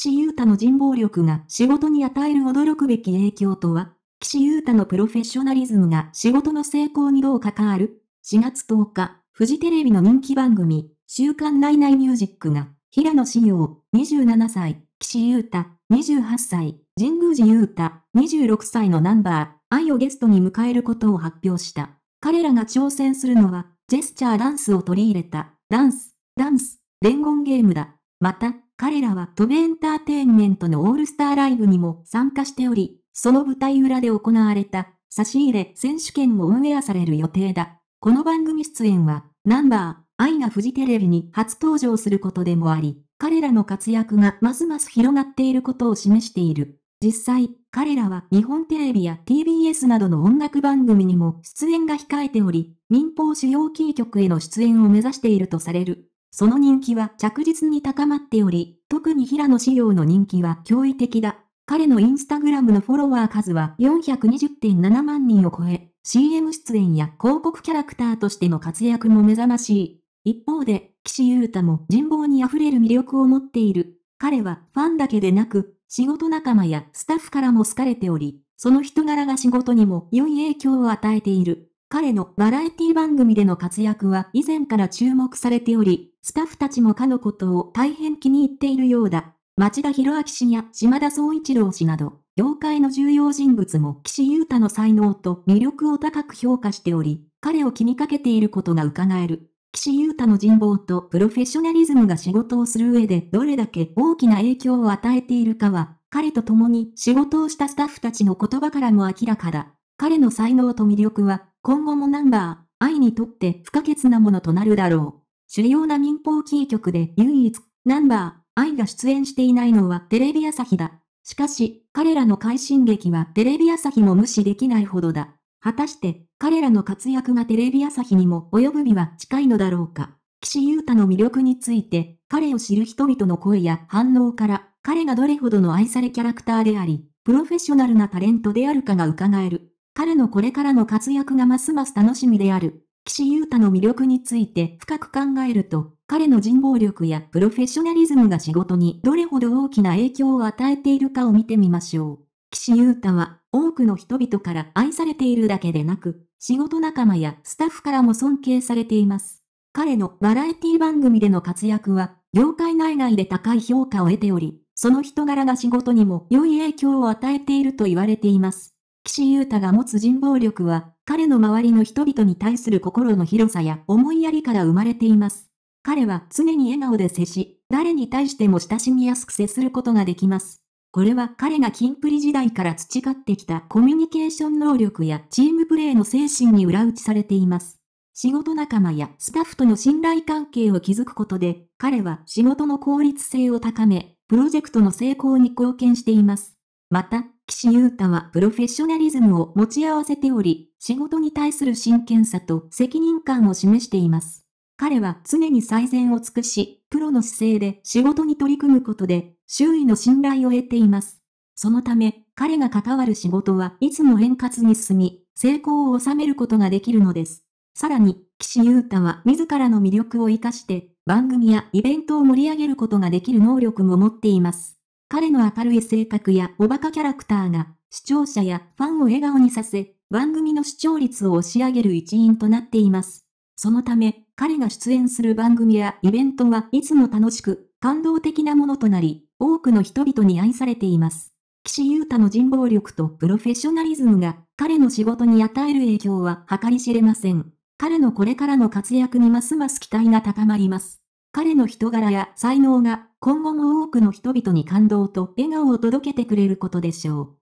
岸優太の人望力が仕事に与える驚くべき影響とは、岸優太のプロフェッショナリズムが仕事の成功にどう関わる ?4 月10日、フジテレビの人気番組、週刊ナイナイミュージックが、平野紫耀、27歳、岸優太、28歳、神宮寺優太、26歳のナンバー、愛をゲストに迎えることを発表した。彼らが挑戦するのは、ジェスチャーダンスを取り入れた、ダンス、ダンス、伝言ゲームだ。また、彼らはトメエンターテインメントのオールスターライブにも参加しており、その舞台裏で行われた差し入れ選手権もオンエアされる予定だ。この番組出演は、ナンバー、愛がフジテレビに初登場することでもあり、彼らの活躍がますます広がっていることを示している。実際、彼らは日本テレビや TBS などの音楽番組にも出演が控えており、民放主要キー局への出演を目指しているとされる。その人気は着実に高まっており、特に平野志耀の人気は驚異的だ。彼のインスタグラムのフォロワー数は420.7万人を超え、CM 出演や広告キャラクターとしての活躍も目覚ましい。一方で、岸優太も人望に溢れる魅力を持っている。彼はファンだけでなく、仕事仲間やスタッフからも好かれており、その人柄が仕事にも良い影響を与えている。彼のバラエティ番組での活躍は以前から注目されており、スタッフたちもかのことを大変気に入っているようだ。町田博明氏や島田総一郎氏など、業界の重要人物も岸優太の才能と魅力を高く評価しており、彼を気にかけていることが伺える。岸優太の人望とプロフェッショナリズムが仕事をする上でどれだけ大きな影響を与えているかは、彼と共に仕事をしたスタッフたちの言葉からも明らかだ。彼の才能と魅力は今後もナンバー、愛にとって不可欠なものとなるだろう。主要な民放キー局で唯一、ナンバー、愛が出演していないのはテレビ朝日だ。しかし、彼らの快進撃はテレビ朝日も無視できないほどだ。果たして、彼らの活躍がテレビ朝日にも及ぶ日は近いのだろうか。岸優太の魅力について、彼を知る人々の声や反応から、彼がどれほどの愛されキャラクターであり、プロフェッショナルなタレントであるかが伺える。彼のこれからの活躍がますます楽しみである。岸優太の魅力について深く考えると、彼の人望力やプロフェッショナリズムが仕事にどれほど大きな影響を与えているかを見てみましょう。岸優太は多くの人々から愛されているだけでなく、仕事仲間やスタッフからも尊敬されています。彼のバラエティ番組での活躍は、業界内外で高い評価を得ており、その人柄が仕事にも良い影響を与えていると言われています。岸優太が持つ人望力は、彼の周りの人々に対する心の広さや思いやりから生まれています。彼は常に笑顔で接し、誰に対しても親しみやすく接することができます。これは彼がキンプリ時代から培ってきたコミュニケーション能力やチームプレーの精神に裏打ちされています。仕事仲間やスタッフとの信頼関係を築くことで、彼は仕事の効率性を高め、プロジェクトの成功に貢献しています。また、岸優太はプロフェッショナリズムを持ち合わせており、仕事に対する真剣さと責任感を示しています。彼は常に最善を尽くし、プロの姿勢で仕事に取り組むことで、周囲の信頼を得ています。そのため、彼が関わる仕事はいつも円滑に進み、成功を収めることができるのです。さらに、岸優太は自らの魅力を活かして、番組やイベントを盛り上げることができる能力も持っています。彼の明るい性格やおバカキャラクターが、視聴者やファンを笑顔にさせ、番組の視聴率を押し上げる一因となっています。そのため、彼が出演する番組やイベントはいつも楽しく、感動的なものとなり、多くの人々に愛されています。岸優太の人望力とプロフェッショナリズムが、彼の仕事に与える影響は計り知れません。彼のこれからの活躍にますます期待が高まります。彼の人柄や才能が今後も多くの人々に感動と笑顔を届けてくれることでしょう。